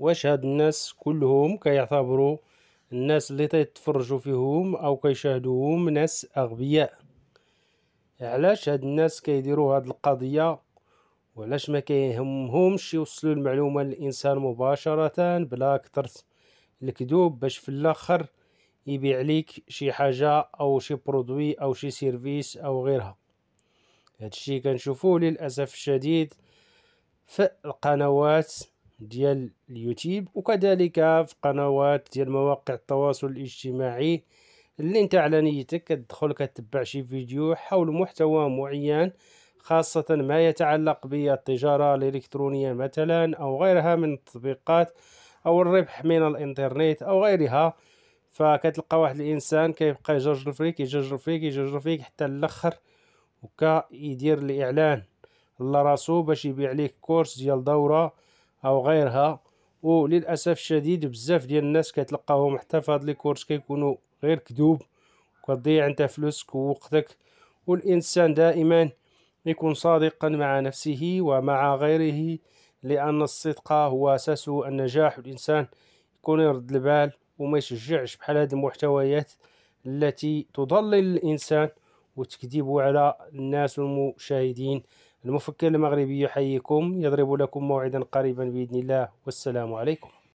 واش هاد الناس كلهم كيعتبروا الناس اللي تيتفرجوا فيهم او كيشاهدوهم ناس اغبياء علاش هاد الناس كيديروا هاد القضيه وعلاش ما كيهمهمش يوصلوا المعلومه للانسان مباشره بلا اكثر الكذوب باش في الاخر يبيع ليك شي حاجه او شي برودوي او شي سيرفيس او غيرها هادشي كنشوفوه للاسف الشديد في القنوات ديال اليوتيوب وكذلك في قنوات ديال مواقع التواصل الاجتماعي اللي انت على نيتك كتدخل كتبع شي فيديو حول محتوى معين خاصة ما يتعلق بالتجارة الإلكترونية مثلا أو غيرها من التطبيقات أو الربح من الإنترنت أو غيرها فكتلقى واحد الإنسان كيبقى يجرجر فيك يجرجر فيك يجرجر فيك حتى الاخر وكيدير الإعلان لراسو باش يبيع عليك كورس ديال دورة او غيرها وللاسف الشديد بزاف ديال الناس كتلقاهم حتى في هاد لي كورس كيكونوا غير كذوب كتضيع انت فلوسك ووقتك والانسان دائما يكون صادقا مع نفسه ومع غيره لان الصدق هو اساس النجاح والانسان يكون يرد البال وما يشجعش بحال هاد المحتويات التي تضلل الانسان وتكذيبوا على الناس والمشاهدين المفكر المغربي يحييكم يضرب لكم موعدا قريبا بإذن الله والسلام عليكم